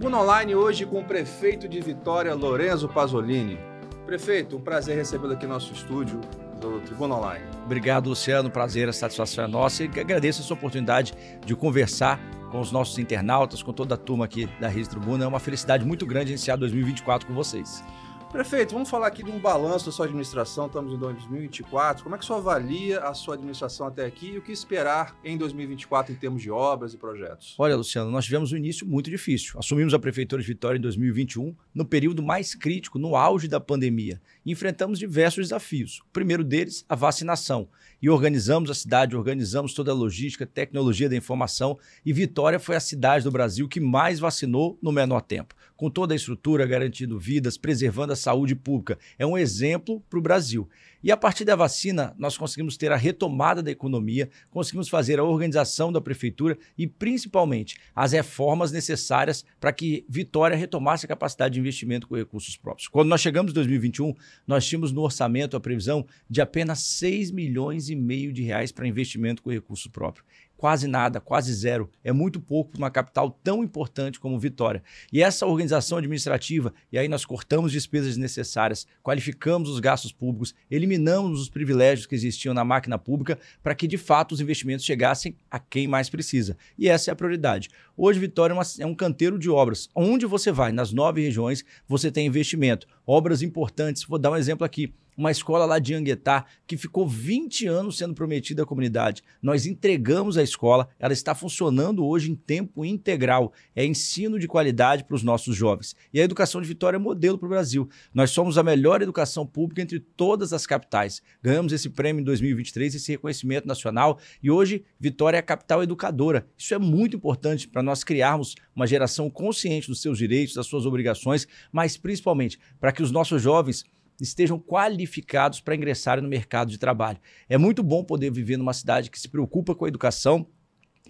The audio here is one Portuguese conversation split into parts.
Tribuna Online hoje com o prefeito de Vitória, Lorenzo Pasolini. Prefeito, um prazer recebê-lo aqui no nosso estúdio do Tribuna Online. Obrigado, Luciano. Prazer, a satisfação é nossa e agradeço essa oportunidade de conversar com os nossos internautas, com toda a turma aqui da Rede Tribuna. É uma felicidade muito grande iniciar 2024 com vocês. Prefeito, vamos falar aqui de um balanço da sua administração. Estamos em 2024. Como é que você avalia a sua administração até aqui e o que esperar em 2024 em termos de obras e projetos? Olha, Luciano, nós tivemos um início muito difícil. Assumimos a Prefeitura de Vitória em 2021, no período mais crítico, no auge da pandemia enfrentamos diversos desafios. O primeiro deles, a vacinação. E organizamos a cidade, organizamos toda a logística, tecnologia da informação. E Vitória foi a cidade do Brasil que mais vacinou no menor tempo. Com toda a estrutura, garantindo vidas, preservando a saúde pública. É um exemplo para o Brasil. E a partir da vacina, nós conseguimos ter a retomada da economia, conseguimos fazer a organização da prefeitura e, principalmente, as reformas necessárias para que Vitória retomasse a capacidade de investimento com recursos próprios. Quando nós chegamos em 2021, nós tínhamos no orçamento a previsão de apenas 6 milhões e meio de reais para investimento com recurso próprio quase nada, quase zero. É muito pouco para uma capital tão importante como Vitória. E essa organização administrativa, e aí nós cortamos despesas desnecessárias, qualificamos os gastos públicos, eliminamos os privilégios que existiam na máquina pública para que, de fato, os investimentos chegassem a quem mais precisa. E essa é a prioridade. Hoje, Vitória é, uma, é um canteiro de obras. Onde você vai, nas nove regiões, você tem investimento. Obras importantes, vou dar um exemplo aqui uma escola lá de Anguetá que ficou 20 anos sendo prometida à comunidade. Nós entregamos a escola, ela está funcionando hoje em tempo integral. É ensino de qualidade para os nossos jovens. E a educação de Vitória é modelo para o Brasil. Nós somos a melhor educação pública entre todas as capitais. Ganhamos esse prêmio em 2023, esse reconhecimento nacional, e hoje Vitória é a capital educadora. Isso é muito importante para nós criarmos uma geração consciente dos seus direitos, das suas obrigações, mas principalmente para que os nossos jovens estejam qualificados para ingressarem no mercado de trabalho. É muito bom poder viver numa cidade que se preocupa com a educação,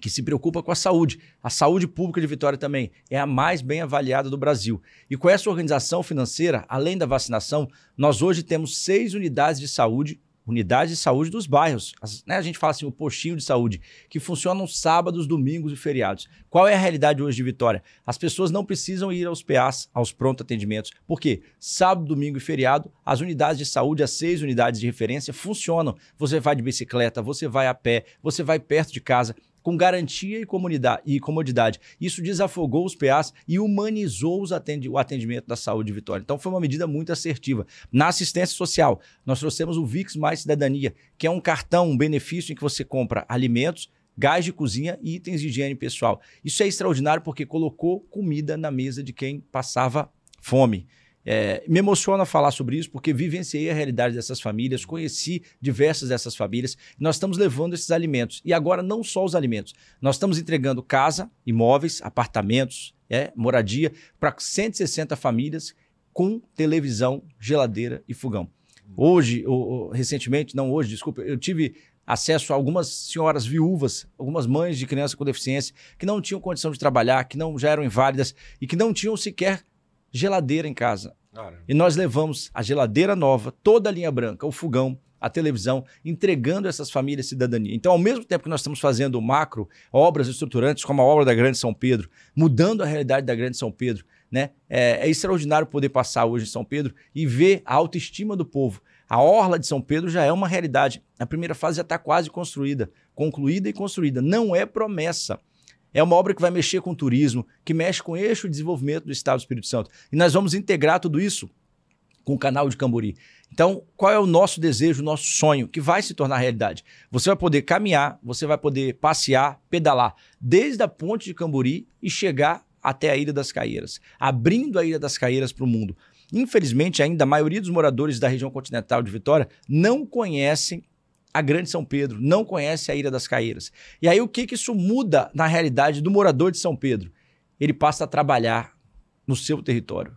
que se preocupa com a saúde. A saúde pública de Vitória também é a mais bem avaliada do Brasil. E com essa organização financeira, além da vacinação, nós hoje temos seis unidades de saúde unidades de saúde dos bairros. As, né, a gente fala assim, o postinho de saúde, que funcionam sábados, domingos e feriados. Qual é a realidade hoje de Vitória? As pessoas não precisam ir aos PAs, aos pronto atendimentos, porque sábado, domingo e feriado, as unidades de saúde, as seis unidades de referência, funcionam. Você vai de bicicleta, você vai a pé, você vai perto de casa com garantia e, comodidade. Isso desafogou os PAs e humanizou os atendi, o atendimento da saúde de Vitória. Então, foi uma medida muito assertiva. Na assistência social, nós trouxemos o VIX Mais Cidadania, que é um cartão, um benefício em que você compra alimentos, gás de cozinha e itens de higiene pessoal. Isso é extraordinário porque colocou comida na mesa de quem passava fome. É, me emociona falar sobre isso porque vivenciei a realidade dessas famílias, conheci diversas dessas famílias. Nós estamos levando esses alimentos e agora não só os alimentos, nós estamos entregando casa, imóveis, apartamentos, é, moradia para 160 famílias com televisão, geladeira e fogão. Hoje, ou, recentemente, não hoje, desculpa, eu tive acesso a algumas senhoras viúvas, algumas mães de criança com deficiência que não tinham condição de trabalhar, que não já eram inválidas e que não tinham sequer geladeira em casa. E nós levamos a geladeira nova, toda a linha branca, o fogão, a televisão, entregando essas famílias cidadania. Então, ao mesmo tempo que nós estamos fazendo macro, obras estruturantes, como a obra da Grande São Pedro, mudando a realidade da Grande São Pedro, né? É, é extraordinário poder passar hoje em São Pedro e ver a autoestima do povo. A orla de São Pedro já é uma realidade. A primeira fase já está quase construída, concluída e construída. Não é promessa. É uma obra que vai mexer com o turismo, que mexe com o eixo de desenvolvimento do Estado do Espírito Santo. E nós vamos integrar tudo isso com o canal de Cambori. Então, qual é o nosso desejo, o nosso sonho, que vai se tornar realidade? Você vai poder caminhar, você vai poder passear, pedalar, desde a ponte de Cambori e chegar até a Ilha das Caieiras, abrindo a Ilha das Caieiras para o mundo. Infelizmente, ainda a maioria dos moradores da região continental de Vitória não conhecem a Grande São Pedro, não conhece a Ilha das caíras. E aí o que, que isso muda na realidade do morador de São Pedro? Ele passa a trabalhar no seu território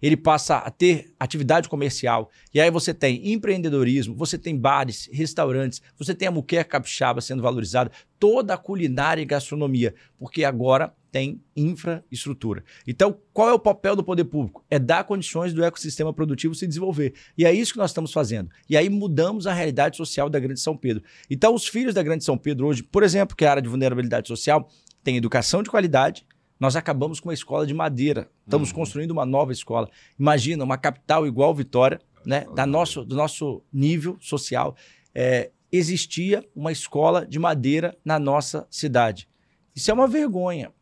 ele passa a ter atividade comercial. E aí você tem empreendedorismo, você tem bares, restaurantes, você tem a muqueca capixaba sendo valorizada, toda a culinária e gastronomia, porque agora tem infraestrutura. Então, qual é o papel do poder público? É dar condições do ecossistema produtivo se desenvolver. E é isso que nós estamos fazendo. E aí mudamos a realidade social da Grande São Pedro. Então, os filhos da Grande São Pedro hoje, por exemplo, que é a área de vulnerabilidade social, tem educação de qualidade, nós acabamos com uma escola de madeira. Estamos uhum. construindo uma nova escola. Imagina, uma capital igual Vitória, né, da nosso, do nosso nível social. É, existia uma escola de madeira na nossa cidade. Isso é uma vergonha.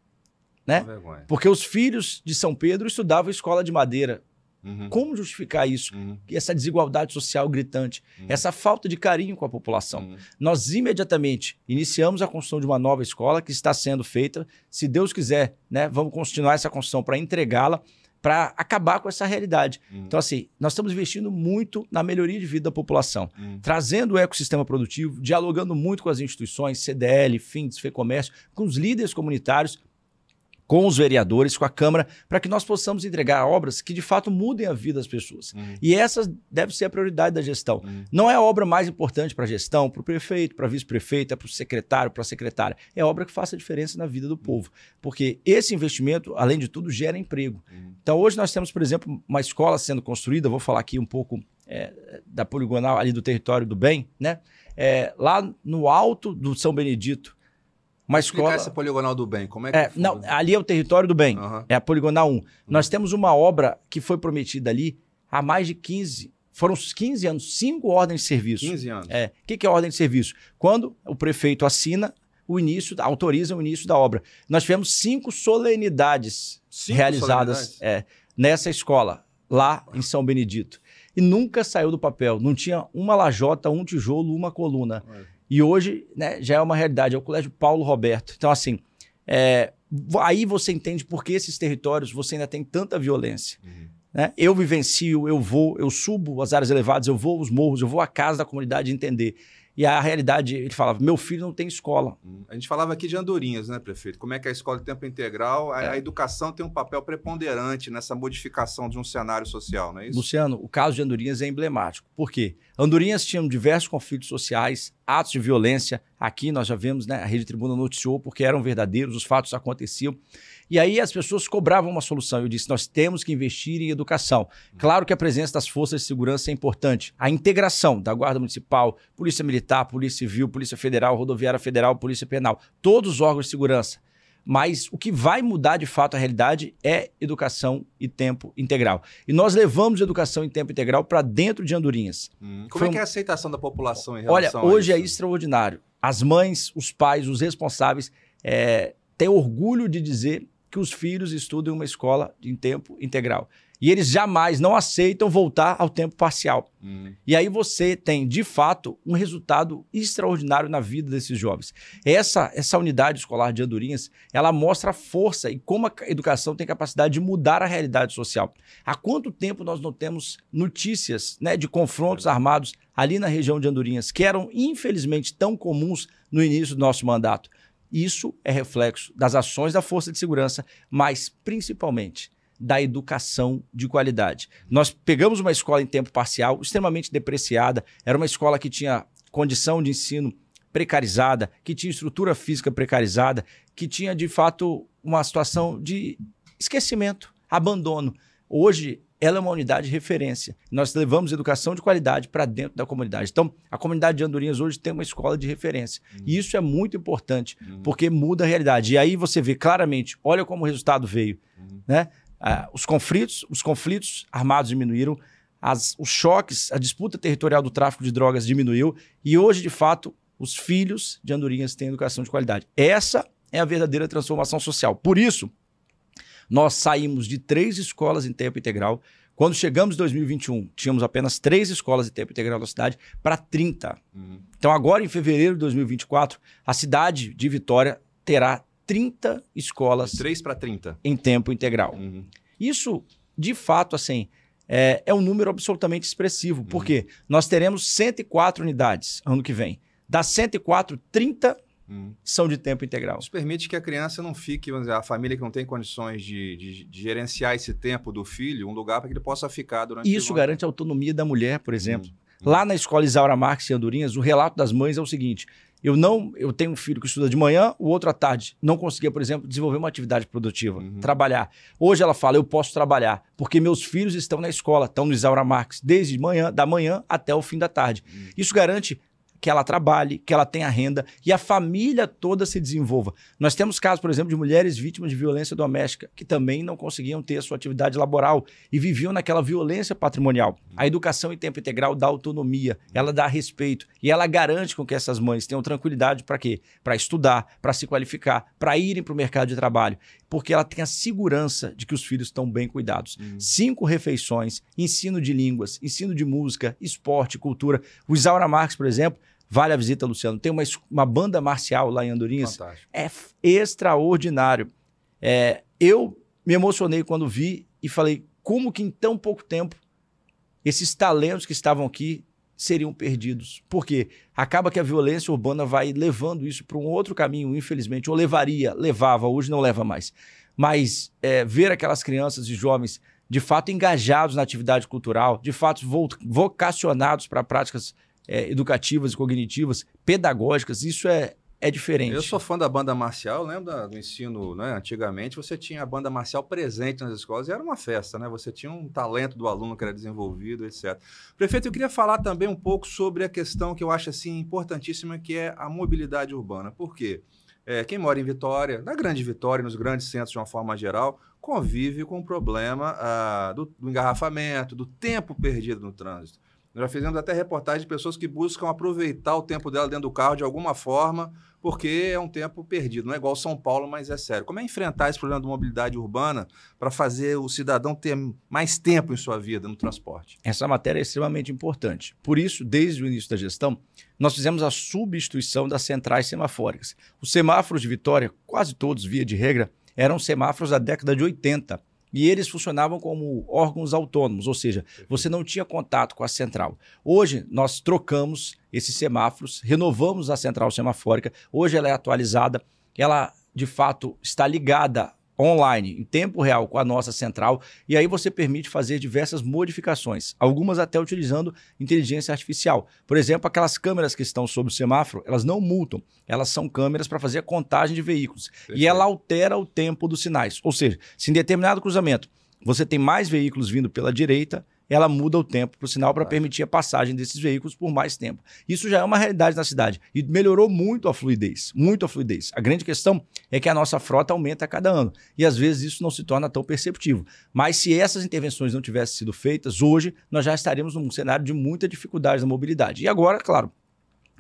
Né? Uma vergonha. Porque os filhos de São Pedro estudavam escola de madeira. Uhum. Como justificar isso? Uhum. Essa desigualdade social gritante, uhum. essa falta de carinho com a população. Uhum. Nós imediatamente iniciamos a construção de uma nova escola que está sendo feita. Se Deus quiser, né, vamos continuar essa construção para entregá-la, para acabar com essa realidade. Uhum. Então, assim, nós estamos investindo muito na melhoria de vida da população, uhum. trazendo o ecossistema produtivo, dialogando muito com as instituições, CDL, FINDES, FEComércio, com os líderes comunitários com os vereadores, com a Câmara, para que nós possamos entregar obras que de fato mudem a vida das pessoas. Uhum. E essa deve ser a prioridade da gestão. Uhum. Não é a obra mais importante para a gestão, para o prefeito, para vice prefeito é para o secretário, para a secretária. É a obra que faça a diferença na vida do uhum. povo. Porque esse investimento, além de tudo, gera emprego. Uhum. Então hoje nós temos, por exemplo, uma escola sendo construída, vou falar aqui um pouco é, da poligonal ali do território do bem, né? É, lá no alto do São Benedito, uma escola. Explicar essa poligonal do bem, como é que é, não, Ali é o território do bem, uhum. é a poligonal 1. Uhum. Nós temos uma obra que foi prometida ali há mais de 15, foram 15 anos, cinco ordens de serviço. 15 anos. É. O que, que é ordem de serviço? Quando o prefeito assina o início, autoriza o início da obra. Nós tivemos cinco solenidades cinco realizadas solenidades? É, nessa escola, lá em São Benedito. E nunca saiu do papel. Não tinha uma lajota, um tijolo, uma coluna. Ué. E hoje né, já é uma realidade, é o Colégio Paulo Roberto. Então, assim, é, aí você entende por que esses territórios você ainda tem tanta violência. Uhum. Né? Eu vivencio, eu vou, eu subo as áreas elevadas, eu vou aos morros, eu vou à casa da comunidade entender. E a realidade, ele falava: meu filho não tem escola. Hum. A gente falava aqui de andorinhas, né, prefeito? Como é que a escola de tempo integral, a, é. a educação tem um papel preponderante nessa modificação de um cenário social, não é isso? Luciano, o caso de andorinhas é emblemático. Por quê? Andorinhas tinham diversos conflitos sociais, atos de violência. Aqui nós já vemos, né, a Rede Tribuna noticiou porque eram verdadeiros, os fatos aconteciam. E aí as pessoas cobravam uma solução. Eu disse: nós temos que investir em educação. Claro que a presença das forças de segurança é importante. A integração da Guarda Municipal, Polícia Militar, Polícia Civil, Polícia Federal, Rodoviária Federal, Polícia Penal, todos os órgãos de segurança. Mas o que vai mudar de fato a realidade é educação e tempo integral. E nós levamos educação em tempo integral para dentro de Andorinhas. Hum. Como Foi é que é a aceitação da população em relação Olha, hoje é extraordinário. As mães, os pais, os responsáveis é, têm orgulho de dizer que os filhos estudem uma escola em tempo integral. E eles jamais não aceitam voltar ao tempo parcial. Hum. E aí você tem, de fato, um resultado extraordinário na vida desses jovens. Essa, essa unidade escolar de Andorinhas, ela mostra a força e como a educação tem capacidade de mudar a realidade social. Há quanto tempo nós não temos notícias né, de confrontos armados ali na região de Andorinhas, que eram, infelizmente, tão comuns no início do nosso mandato? Isso é reflexo das ações da força de segurança, mas principalmente da educação de qualidade. Nós pegamos uma escola em tempo parcial, extremamente depreciada, era uma escola que tinha condição de ensino precarizada, que tinha estrutura física precarizada, que tinha de fato uma situação de esquecimento, abandono. Hoje ela é uma unidade de referência. Nós levamos educação de qualidade para dentro da comunidade. Então, a comunidade de Andorinhas hoje tem uma escola de referência. Uhum. E hum. isso é muito importante, uhum. porque muda a realidade. E aí você vê claramente, olha como o resultado veio. Uhum. Né? Ah, os, conflitos, os conflitos armados diminuíram, as, os choques, a disputa territorial do tráfico de drogas diminuiu. E hoje, de fato, os filhos de Andorinhas têm educação de qualidade. Essa é a verdadeira transformação social. Por isso, nós saímos de três escolas em tempo integral. Quando chegamos em 2021, tínhamos apenas três escolas em tempo integral na cidade para 30. Uhum. Então, agora em fevereiro de 2024, a cidade de Vitória terá 30 escolas. De 3 para 30. Em tempo integral. Uhum. Isso, de fato, assim, é, é, um número absolutamente expressivo, uhum. porque nós teremos 104 unidades ano que vem. Das 104, 30 Hum. são de tempo integral. Isso permite que a criança não fique, vamos dizer, a família que não tem condições de, de, de gerenciar esse tempo do filho, um lugar para que ele possa ficar durante Isso o garante a autonomia da mulher, por exemplo. Hum, hum. Lá na escola Isaura Marques e Andorinhas, o relato das mães é o seguinte: eu não, eu tenho um filho que estuda de manhã, o outro à tarde. Não conseguia, por exemplo, desenvolver uma atividade produtiva, uhum. trabalhar. Hoje ela fala, eu posso trabalhar, porque meus filhos estão na escola, estão no Isaura Marques, desde manhã, da manhã até o fim da tarde. Uhum. Isso garante que ela trabalhe, que ela tenha renda e a família toda se desenvolva. Nós temos casos, por exemplo, de mulheres vítimas de violência doméstica que também não conseguiam ter a sua atividade laboral e viviam naquela violência patrimonial. A educação em tempo integral dá autonomia, ela dá respeito e ela garante com que essas mães tenham tranquilidade para quê? Para estudar, para se qualificar, para irem para o mercado de trabalho, porque ela tem a segurança de que os filhos estão bem cuidados. Uhum. Cinco refeições, ensino de línguas, ensino de música, esporte, cultura. O Isaura Marques, por exemplo, Vale a visita, Luciano. Tem uma, uma banda marcial lá em Andorinhas. Fantástico. É extraordinário. É, eu me emocionei quando vi e falei como que em tão pouco tempo esses talentos que estavam aqui seriam perdidos. Porque acaba que a violência urbana vai levando isso para um outro caminho, infelizmente, ou levaria, levava, hoje não leva mais. Mas é, ver aquelas crianças e jovens de fato engajados na atividade cultural, de fato vocacionados para práticas é, educativas e cognitivas, pedagógicas, isso é, é diferente. Eu sou fã da banda marcial, lembro do ensino, né? Antigamente você tinha a banda marcial presente nas escolas e era uma festa, né? Você tinha um talento do aluno que era desenvolvido, etc. Prefeito, eu queria falar também um pouco sobre a questão que eu acho assim importantíssima, que é a mobilidade urbana. Por quê? É, quem mora em Vitória, na Grande Vitória, nos grandes centros de uma forma geral, convive com o problema ah, do, do engarrafamento, do tempo perdido no trânsito já fizemos até reportagem de pessoas que buscam aproveitar o tempo dela dentro do carro de alguma forma, porque é um tempo perdido. Não é igual São Paulo, mas é sério. Como é enfrentar esse problema de mobilidade urbana para fazer o cidadão ter mais tempo em sua vida no transporte? Essa matéria é extremamente importante. Por isso, desde o início da gestão, nós fizemos a substituição das centrais semafóricas. Os semáforos de Vitória, quase todos, via de regra, eram semáforos da década de 80 e eles funcionavam como órgãos autônomos, ou seja, você não tinha contato com a central. Hoje, nós trocamos esses semáforos, renovamos a central semafórica, hoje ela é atualizada, ela de fato está ligada online, em tempo real, com a nossa central, e aí você permite fazer diversas modificações, algumas até utilizando inteligência artificial. Por exemplo, aquelas câmeras que estão sob o semáforo, elas não multam, elas são câmeras para fazer a contagem de veículos. Perfeito. E ela altera o tempo dos sinais. Ou seja, se em determinado cruzamento você tem mais veículos vindo pela direita, ela muda o tempo para o sinal para permitir a passagem desses veículos por mais tempo. Isso já é uma realidade na cidade e melhorou muito a fluidez, muito a fluidez. A grande questão é que a nossa frota aumenta a cada ano e às vezes isso não se torna tão perceptivo Mas se essas intervenções não tivessem sido feitas hoje, nós já estaríamos num cenário de muita dificuldade na mobilidade. E agora, claro,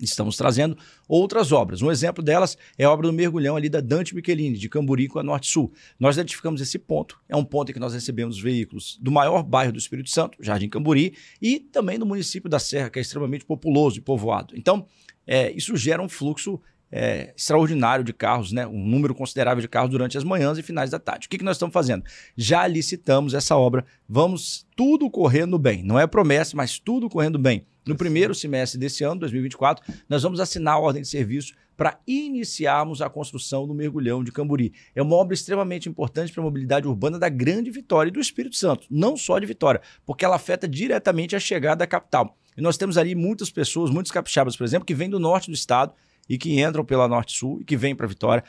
estamos trazendo outras obras. Um exemplo delas é a obra do mergulhão ali da Dante Michelini, de Camburi com a Norte Sul. Nós identificamos esse ponto, é um ponto em que nós recebemos veículos do maior bairro do Espírito Santo, Jardim Camburi, e também do município da Serra, que é extremamente populoso e povoado. Então, é, isso gera um fluxo é, extraordinário de carros, né? um número considerável de carros durante as manhãs e finais da tarde. O que, que nós estamos fazendo? Já licitamos essa obra, vamos tudo correndo bem. Não é promessa, mas tudo correndo bem no primeiro semestre desse ano, 2024, nós vamos assinar a ordem de serviço para iniciarmos a construção do mergulhão de Camburi. É uma obra extremamente importante para a mobilidade urbana da Grande Vitória e do Espírito Santo, não só de Vitória, porque ela afeta diretamente a chegada à capital. E nós temos ali muitas pessoas, muitos capixabas, por exemplo, que vêm do norte do estado e que entram pela Norte-Sul e que vêm para Vitória.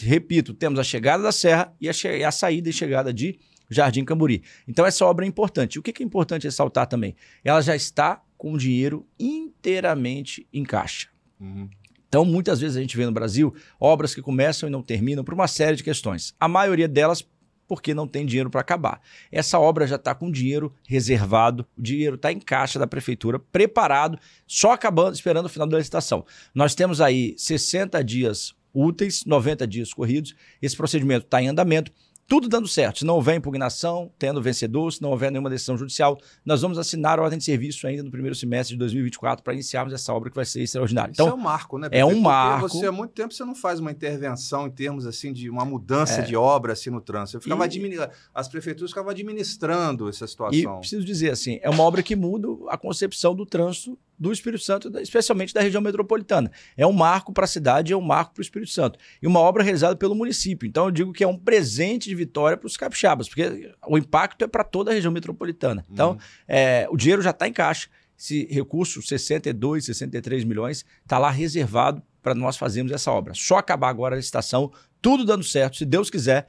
Repito, temos a chegada da Serra e a, e a saída e chegada de Jardim Camburi. Então, essa obra é importante. O que é importante ressaltar também? Ela já está com o dinheiro inteiramente em caixa. Uhum. Então, muitas vezes a gente vê no Brasil obras que começam e não terminam por uma série de questões. A maioria delas porque não tem dinheiro para acabar. Essa obra já está com dinheiro reservado, o dinheiro está em caixa da prefeitura, preparado, só acabando, esperando o final da licitação. Nós temos aí 60 dias úteis, 90 dias corridos. Esse procedimento está em andamento tudo dando certo. Se não houver impugnação, tendo vencedor, se não houver nenhuma decisão judicial, nós vamos assinar a ordem de serviço ainda no primeiro semestre de 2024 para iniciarmos essa obra que vai ser extraordinária. Isso então, é um marco, né? Porque é um marco. Você, há muito tempo você não faz uma intervenção em termos assim de uma mudança é. de obra assim no trânsito. Ficava e... As prefeituras ficavam administrando essa situação. E preciso dizer assim, é uma obra que muda a concepção do trânsito do Espírito Santo, especialmente da região metropolitana. É um marco para a cidade, é um marco para o Espírito Santo. E uma obra realizada pelo município. Então eu digo que é um presente de vitória para os capixabas, porque o impacto é para toda a região metropolitana. Então uhum. é, o dinheiro já está em caixa. Esse recurso, 62, 63 milhões, está lá reservado para nós fazermos essa obra. Só acabar agora a licitação, tudo dando certo, se Deus quiser.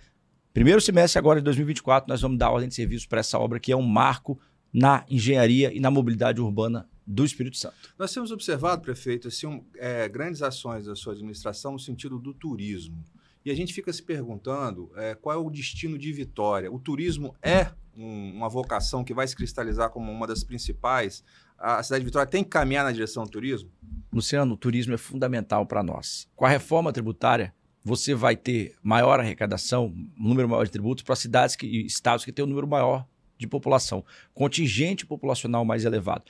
Primeiro semestre agora de 2024, nós vamos dar ordem de serviço para essa obra que é um marco na engenharia e na mobilidade urbana do Espírito Santo. Nós temos observado, prefeito, assim, um, é, grandes ações da sua administração no sentido do turismo. E a gente fica se perguntando é, qual é o destino de Vitória. O turismo é um, uma vocação que vai se cristalizar como uma das principais. A cidade de Vitória tem que caminhar na direção do turismo? Luciano, o turismo é fundamental para nós. Com a reforma tributária, você vai ter maior arrecadação, número maior de tributos para cidades e estados que têm um número maior de população, contingente populacional mais elevado.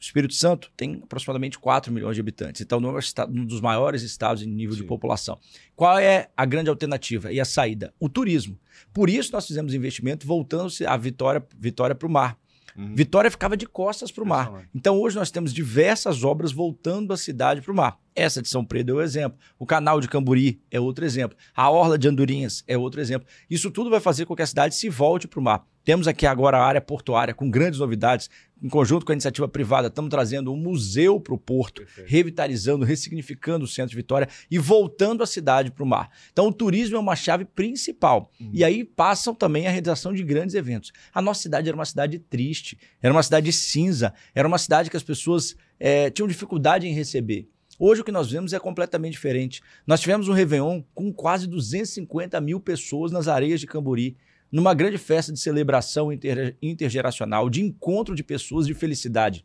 Espírito Santo tem aproximadamente 4 milhões de habitantes, então não é um dos maiores estados em nível Sim. de população. Qual é a grande alternativa e a saída? O turismo. Por isso nós fizemos investimento voltando-se a Vitória Vitória para o mar. Uhum. Vitória ficava de costas para o mar. Então hoje nós temos diversas obras voltando a cidade para o mar. Essa de São Pedro é o um exemplo. O canal de Camburi é outro exemplo. A Orla de Andorinhas é outro exemplo. Isso tudo vai fazer com que a cidade se volte para o mar. Temos aqui agora a área portuária com grandes novidades. Em conjunto com a iniciativa privada, estamos trazendo um museu para o Porto, Perfeito. revitalizando, ressignificando o centro de Vitória e voltando a cidade para o mar. Então, o turismo é uma chave principal. Uhum. E aí passam também a realização de grandes eventos. A nossa cidade era uma cidade triste, era uma cidade cinza, era uma cidade que as pessoas é, tinham dificuldade em receber. Hoje o que nós vemos é completamente diferente. Nós tivemos um Réveillon com quase 250 mil pessoas nas areias de Cambori numa grande festa de celebração inter, intergeracional, de encontro de pessoas, de felicidade.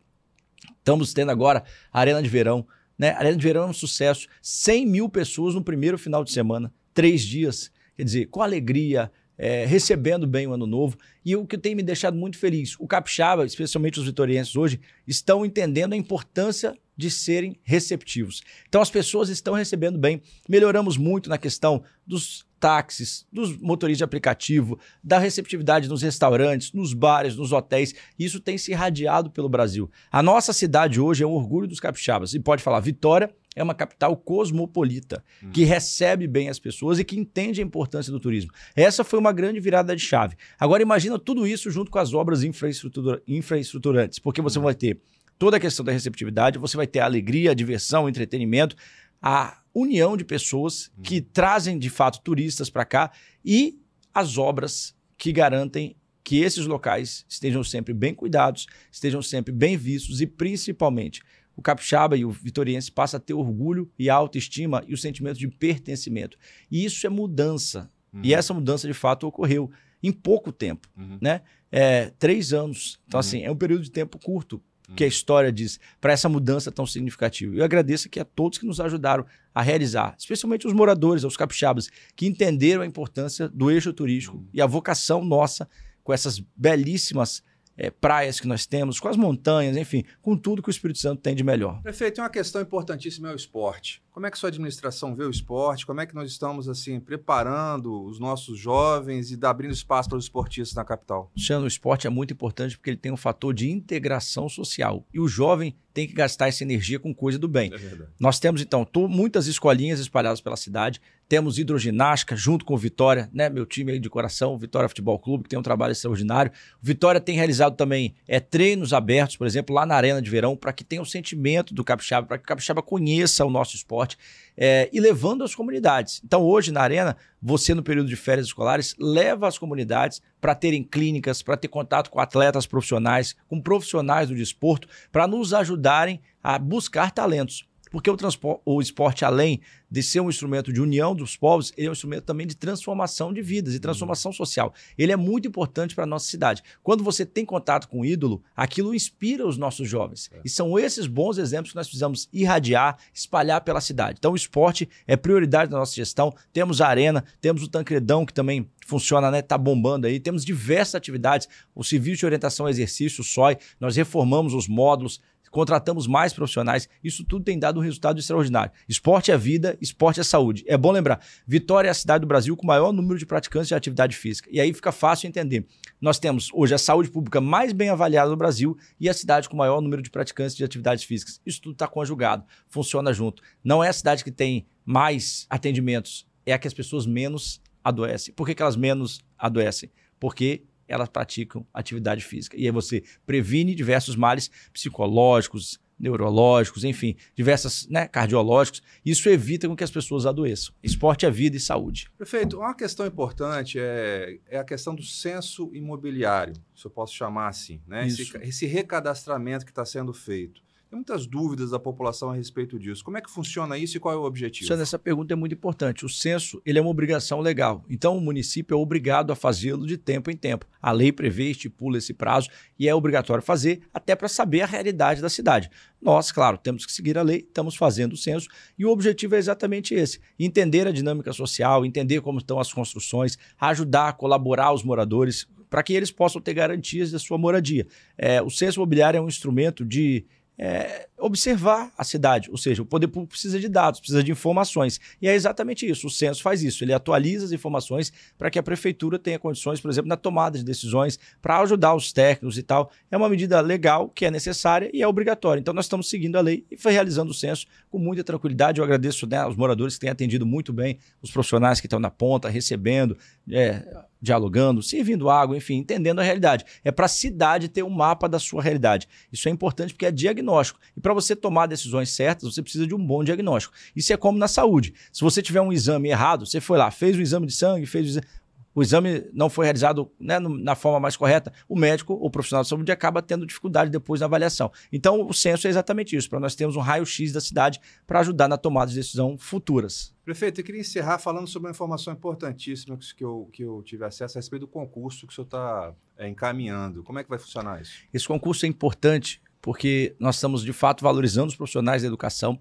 Estamos tendo agora a Arena de Verão. Né? A Arena de Verão é um sucesso. 100 mil pessoas no primeiro final de semana, três dias. Quer dizer, com alegria, é, recebendo bem o ano novo. E o que tem me deixado muito feliz, o capixaba, especialmente os vitorienses hoje, estão entendendo a importância de serem receptivos. Então as pessoas estão recebendo bem. Melhoramos muito na questão dos táxis, dos motoristas de aplicativo, da receptividade nos restaurantes, nos bares, nos hotéis. Isso tem se irradiado pelo Brasil. A nossa cidade hoje é um orgulho dos capixabas. E pode falar, Vitória é uma capital cosmopolita, hum. que recebe bem as pessoas e que entende a importância do turismo. Essa foi uma grande virada de chave. Agora imagina tudo isso junto com as obras infraestrutura, infraestruturantes, porque você hum. vai ter toda a questão da receptividade, você vai ter a alegria, a diversão, o entretenimento, a união de pessoas uhum. que trazem de fato turistas para cá e as obras que garantem que esses locais estejam sempre bem cuidados, estejam sempre bem vistos e principalmente o capixaba e o vitoriense passa a ter orgulho e autoestima e o sentimento de pertencimento. E isso é mudança. Uhum. E essa mudança de fato ocorreu em pouco tempo, uhum. né? É, três anos. Então uhum. assim é um período de tempo curto que a uhum. história diz, para essa mudança tão significativa. Eu agradeço aqui a todos que nos ajudaram a realizar, especialmente os moradores, os capixabas, que entenderam a importância do eixo turístico uhum. e a vocação nossa com essas belíssimas é, praias que nós temos, com as montanhas, enfim, com tudo que o Espírito Santo tem de melhor. Prefeito, uma questão importantíssima é o esporte. Como é que sua administração vê o esporte? Como é que nós estamos assim preparando os nossos jovens e abrindo espaço para os esportistas na capital? Luciano, o esporte é muito importante porque ele tem um fator de integração social e o jovem tem que gastar essa energia com coisa do bem. É Nós temos então muitas escolinhas espalhadas pela cidade, temos hidroginástica junto com o Vitória, né, meu time aí de coração, Vitória Futebol Clube, que tem um trabalho extraordinário. O Vitória tem realizado também é, treinos abertos, por exemplo, lá na Arena de Verão, para que tenha o um sentimento do capixaba, para que o capixaba conheça o nosso esporte esporte é, e levando as comunidades. Então, hoje na Arena, você no período de férias escolares leva as comunidades para terem clínicas, para ter contato com atletas profissionais, com profissionais do desporto, para nos ajudarem a buscar talentos. Porque o, o esporte, além de ser um instrumento de união dos povos, ele é um instrumento também de transformação de vidas e transformação social. Ele é muito importante para a nossa cidade. Quando você tem contato com o um ídolo, aquilo inspira os nossos jovens. É. E são esses bons exemplos que nós precisamos irradiar, espalhar pela cidade. Então, o esporte é prioridade da nossa gestão. Temos a Arena, temos o Tancredão, que também funciona, né? está bombando aí. Temos diversas atividades. O Civil de Orientação ao Exercício, o SOI, nós reformamos os módulos, contratamos mais profissionais. Isso tudo tem dado um resultado extraordinário. Esporte é vida, esporte é saúde. É bom lembrar: Vitória é a cidade do Brasil com o maior número de praticantes de atividade física. E aí fica fácil entender. Nós temos hoje a saúde pública mais bem avaliada do Brasil e a cidade com o maior número de praticantes de atividades físicas. Isso tudo está conjugado, funciona junto. Não é a cidade que tem mais atendimentos, é a que as pessoas menos adoecem. Por que, que elas menos adoecem? Porque elas praticam atividade física. E aí você previne diversos males psicológicos, neurológicos, enfim, diversas, né, cardiológicos. Isso evita que as pessoas adoeçam. Esporte é vida e saúde. Prefeito, uma questão importante é, é a questão do censo imobiliário, se eu posso chamar assim, né? Esse, esse, recadastramento que está sendo feito. Tem muitas dúvidas da população a respeito disso. Como é que funciona isso e qual é o objetivo? Sandra, essa pergunta é muito importante. O censo ele é uma obrigação legal. Então, o município é obrigado a fazê-lo de tempo em tempo. A lei prevê, estipula esse prazo e é obrigatório fazer até para saber a realidade da cidade. Nós, claro, temos que seguir a lei, estamos fazendo o censo e o objetivo é exatamente esse: entender a dinâmica social, entender como estão as construções, ajudar, colaborar os moradores para que eles possam ter garantias da sua moradia. É, o censo imobiliário é um instrumento de é, observar a cidade, ou seja, o poder público precisa de dados, precisa de informações. E é exatamente isso, o censo faz isso, ele atualiza as informações para que a prefeitura tenha condições, por exemplo, na tomada de decisões, para ajudar os técnicos e tal. É uma medida legal, que é necessária e é obrigatória. Então nós estamos seguindo a lei e foi realizando o censo com muita tranquilidade. Eu agradeço né, aos moradores que têm atendido muito bem, os profissionais que estão na ponta, recebendo, é, dialogando, servindo água, enfim, entendendo a realidade. É para a cidade ter um mapa da sua realidade. Isso é importante porque é diagnóstico. E para você tomar decisões certas, você precisa de um bom diagnóstico. Isso é como na saúde. Se você tiver um exame errado, você foi lá, fez o exame de sangue, fez o exame o exame não foi realizado né, na forma mais correta, o médico, o profissional de saúde, acaba tendo dificuldade depois na avaliação. Então, o censo é exatamente isso, para nós termos um raio-x da cidade para ajudar na tomada de decisão futuras. Prefeito, eu queria encerrar falando sobre uma informação importantíssima que eu, que eu tive acesso a respeito do concurso que o senhor está é, encaminhando. Como é que vai funcionar isso? Esse concurso é importante porque nós estamos de fato valorizando os profissionais da educação.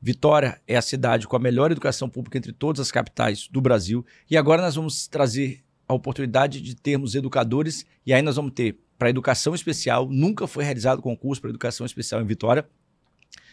Vitória é a cidade com a melhor educação pública entre todas as capitais do Brasil. E agora nós vamos trazer a oportunidade de termos educadores, e aí nós vamos ter para educação especial, nunca foi realizado concurso para educação especial em Vitória.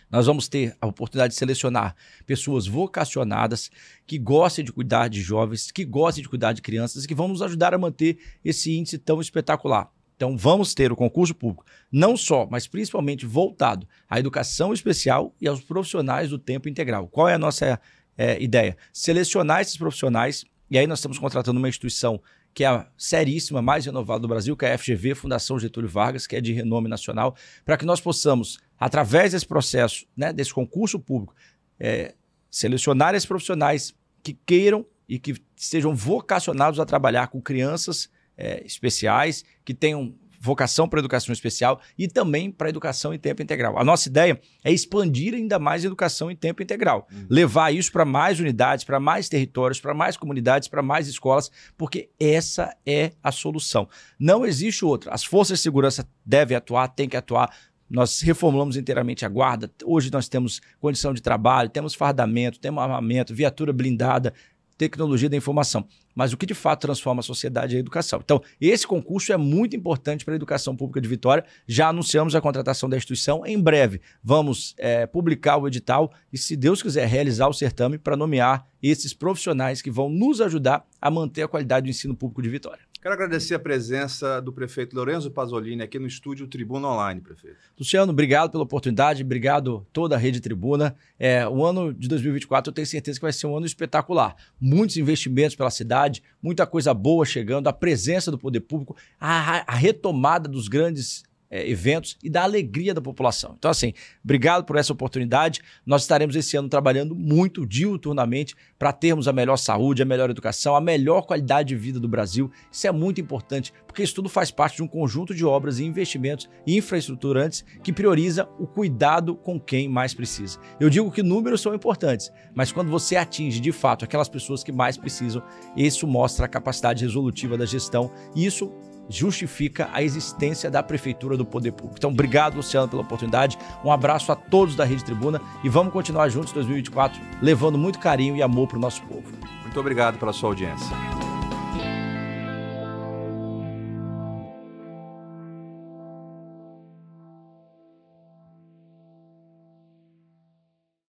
Nós vamos ter a oportunidade de selecionar pessoas vocacionadas que gostem de cuidar de jovens, que gostem de cuidar de crianças e que vão nos ajudar a manter esse índice tão espetacular. Então vamos ter o concurso público, não só, mas principalmente voltado à educação especial e aos profissionais do tempo integral. Qual é a nossa é, ideia? Selecionar esses profissionais, e aí nós estamos contratando uma instituição que é a seríssima, mais renovada do Brasil, que é a FGV, Fundação Getúlio Vargas, que é de renome nacional, para que nós possamos, através desse processo, né, desse concurso público, é, selecionar esses profissionais que queiram e que sejam vocacionados a trabalhar com crianças é, especiais que tenham vocação para educação especial e também para educação em tempo integral. A nossa ideia é expandir ainda mais a educação em tempo integral, uhum. levar isso para mais unidades, para mais territórios, para mais comunidades, para mais escolas, porque essa é a solução. Não existe outra. As forças de segurança devem atuar, têm que atuar. Nós reformulamos inteiramente a guarda. Hoje nós temos condição de trabalho, temos fardamento, temos armamento, viatura blindada, tecnologia da informação, mas o que de fato transforma a sociedade é a educação. Então, esse concurso é muito importante para a educação pública de Vitória. Já anunciamos a contratação da instituição. Em breve, vamos é, publicar o edital e, se Deus quiser, realizar o certame para nomear esses profissionais que vão nos ajudar a manter a qualidade do ensino público de Vitória. Quero agradecer a presença do prefeito Lorenzo Pasolini aqui no estúdio Tribuna Online, prefeito. Luciano, obrigado pela oportunidade, obrigado toda a Rede Tribuna. É, o ano de 2024 eu tenho certeza que vai ser um ano espetacular. Muitos investimentos pela cidade, muita coisa boa chegando, a presença do poder público, a, a retomada dos grandes é, eventos e da alegria da população. Então, assim, obrigado por essa oportunidade. Nós estaremos esse ano trabalhando muito diuturnamente para termos a melhor saúde, a melhor educação, a melhor qualidade de vida do Brasil. Isso é muito importante, porque isso tudo faz parte de um conjunto de obras e investimentos e infraestruturantes que prioriza o cuidado com quem mais precisa. Eu digo que números são importantes, mas quando você atinge de fato aquelas pessoas que mais precisam, isso mostra a capacidade resolutiva da gestão. E isso justifica a existência da Prefeitura do Poder Público. Então, obrigado, Luciano, pela oportunidade. Um abraço a todos da Rede Tribuna e vamos continuar juntos em 2024, levando muito carinho e amor para o nosso povo. Muito obrigado pela sua audiência.